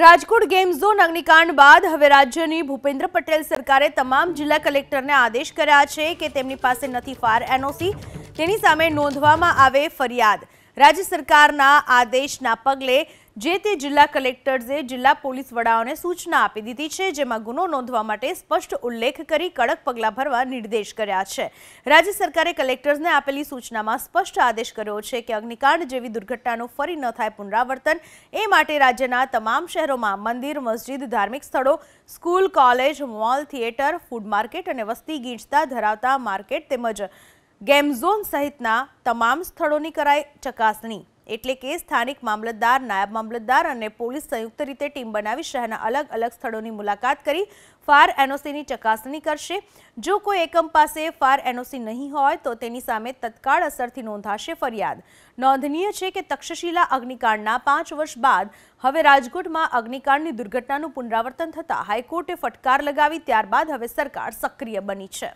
Rajkot game zone અગ્નિકાંડ બાદ હવે રાજ્યની ભૂપેન્દ્ર પટેલ સરકારે તમામ જિલ્લા કલેક્ટરને આદેશ કર્યા છે કે તેમની પાસે નથી ફાયર એનઓસી તેની સામે નોંધવામાં આવે ફરિયાદ રાજ્ય સરકારના આદેશના પગલે જે તે જિલ્લા કલેક્ટર્સે જિલ્લા પોલીસ વડાઓને સૂચના આપી દીધી છે જેમાં ગુનો નોંધવા માટે સ્પષ્ટ ઉલ્લેખ કરી કડક પગલાં ભરવા નિર્દેશ કર્યા છે રાજ્ય સરકારે કલેક્ટર્સને આપેલી સૂચનામાં સ્પષ્ટ આદેશ કર્યો છે કે અગ્નિકાંડ જેવી દુર્ઘટનાનું ફરી ન થાય પુનરાવર્તન એ માટે રાજ્યના તમામ શહેરોમાં મંદિર મસ્જિદ ધાર્મિક સ્થળો school college mall theatre food market અને વસ્તી ગીંચતા ધરાવતા માર્કેટ તેમજ ગેમઝોન સહિતના તમામ સ્થળોની કરાઈ ચકાસણી એટલે કે સ્થાનિક મામલતદાર નાયબ મામલતદાર અને પોલીસ સંયુક્ત રીતે ટીમ બનાવી શહેરના અલગ અલગ સ્થળોની મુલાકાત કરી ફાયર એનઓસીની ચકાસણી કરશે જો કોઈ એકમ પાસે ફાયર એનઓસી નહીં હોય તો તેની સામે તત્કાળ અસરથી નોંધાશે ફરિયાદ નોંધનીય છે કે તક્ષશિલા અગ્નિકાંડના પાંચ વર્ષ બાદ હવે રાજકોટમાં અગ્નિકાંડની દુર્ઘટનાનું પુનરાવર્તન થતાં હાઈકોર્ટે ફટકાર લગાવી ત્યારબાદ હવે સરકાર સક્રિય બની છે